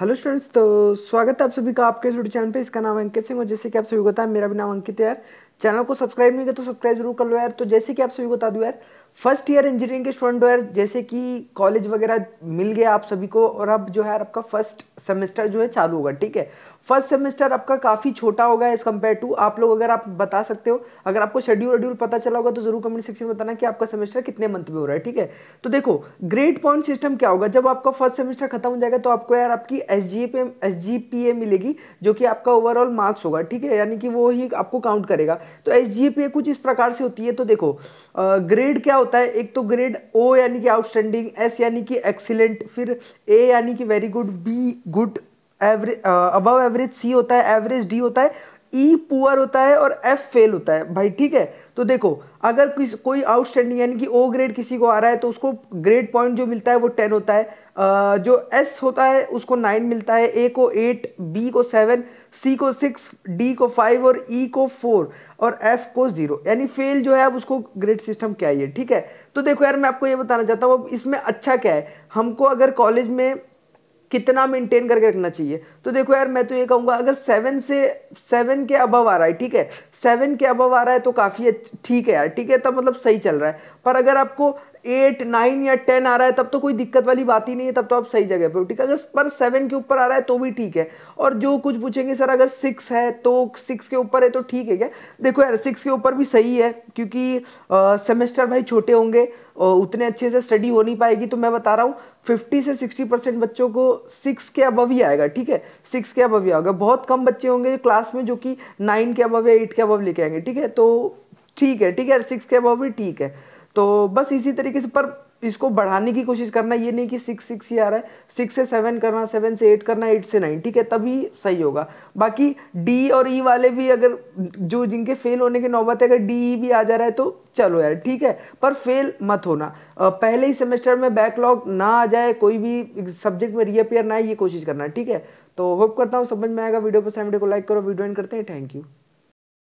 hello students तो स्वागत है आप सभी का आपके यूट्यूब चैनल पे इसका नाम अंकित सिंह और जैसे कि आप सभी को बताया मेरा भी नाम अंकित है यार चैनल को सब्सक्राइब नहीं किया तो सब्सक्राइब जरूर कर लो यार तो जैसे कि आप सभी को बता दूं यार फर्स्ट ईयर इंजीनियरिंग के स्टूडेंट यार जैसे कि कॉलेज वगैरह मिल गया आप सभी को और अब जो है आपका फर्स्ट सेमेस्टर जो है चालू होगा ठीक है फर्स्ट सेमेस्टर आपका काफ़ी छोटा होगा एज़ कम्पेयर टू आप लोग अगर आप बता सकते हो अगर आपको शेड्यूल वेड्यूल पता चला होगा तो जरूर कमेंट सेक्शन में बताना कि आपका सेमेस्टर कितने मंथ में हो रहा है ठीक है तो देखो ग्रेड पॉइंट सिस्टम क्या होगा जब आपका फर्स्ट सेमेस्टर खत्म हो जाएगा तो आपको यार आपकी S G S G P A मिलेगी जो कि आपका ओवरऑल मार्क्स होगा ठीक है यानी कि वो ही आपको काउंट करेगा तो एस जी पी ए कुछ इस प्रकार से होती है तो देखो ग्रेड क्या होता है एक तो ग्रेड ओ यानी कि आउटस्टैंडिंग एस यानी कि एक्सीलेंट फिर ए यानी कि very good B good average above average C होता है एवरेज डी होता है ई e पुअर होता है और एफ फेल होता है भाई ठीक है तो देखो अगर किस कोई आउटस्टैंडिंग यानी कि ओ ग्रेड किसी को आ रहा है तो उसको ग्रेड पॉइंट जो मिलता है वो टेन होता है आ, uh, जो एस होता है उसको नाइन मिलता है ए को एट बी को सेवन सी को सिक्स डी को फाइव और ई e को फोर और एफ को ज़ीरो यानी फेल जो है अब उसको ग्रेड सिस्टम क्या है ठीक है तो देखो यार मैं आपको ये बताना चाहता हूँ अब इसमें अच्छा क्या है हमको अगर कॉलेज में कितना मेंटेन करके रखना चाहिए तो देखो यार मैं तो ये कहूँगा अगर सेवन से सेवन के अबव आ रहा है ठीक है सेवन के अबव आ रहा है तो काफ़ी ठीक है यार ठीक है तब मतलब सही चल रहा है पर अगर आपको एट नाइन या टेन आ रहा है तब तो कोई दिक्कत वाली बात ही नहीं है तब तो आप सही जगह पे हो ठीक है अगर पर सेवन के ऊपर आ रहा है तो भी ठीक है और जो कुछ पूछेंगे सर अगर सिक्स है तो सिक्स के ऊपर है तो ठीक है क्या देखो यार सिक्स के ऊपर भी सही है क्योंकि सेमेस्टर भाई छोटे होंगे उतने अच्छे से स्टडी हो नहीं पाएगी तो मैं बता रहा हूँ फिफ्टी से सिक्सटी परसेंट बच्चों को सिक्स के अबव ही आएगा ठीक है सिक्स के अबव ही आएगा बहुत कम बच्चे होंगे क्लास में जो कि नाइन के अबव या एट के अबव अबव लेके आएंगे ठीक है तो ठीक है ठीक है सिक्स के अबव भी ठीक है तो बस इसी तरीके से पर इसको बढ़ाने की कोशिश करना ये नहीं कि सिक्स सिक्स ही आ रहा है सिक्स से सेवन करना सेवन से एट करना एट से नाइन ठीक है तभी सही होगा बाकी डी और ई e वाले भी अगर जो जिनके फेल होने की नौबत है अगर डी ई e भी आ जा रहा है तो चलो यार ठीक है पर फेल मत होना पहले ही सेमेस्टर में बैकलॉग ना आ जाए कोई भी सब्जेक्ट में रीअपेयर ना आए ये कोशिश करना ठीक है तो होप करता हूँ समझ में आएगा वीडियो पसंद वीडियो को लाइक करो वीडियो एंड करते हैं थैंक यू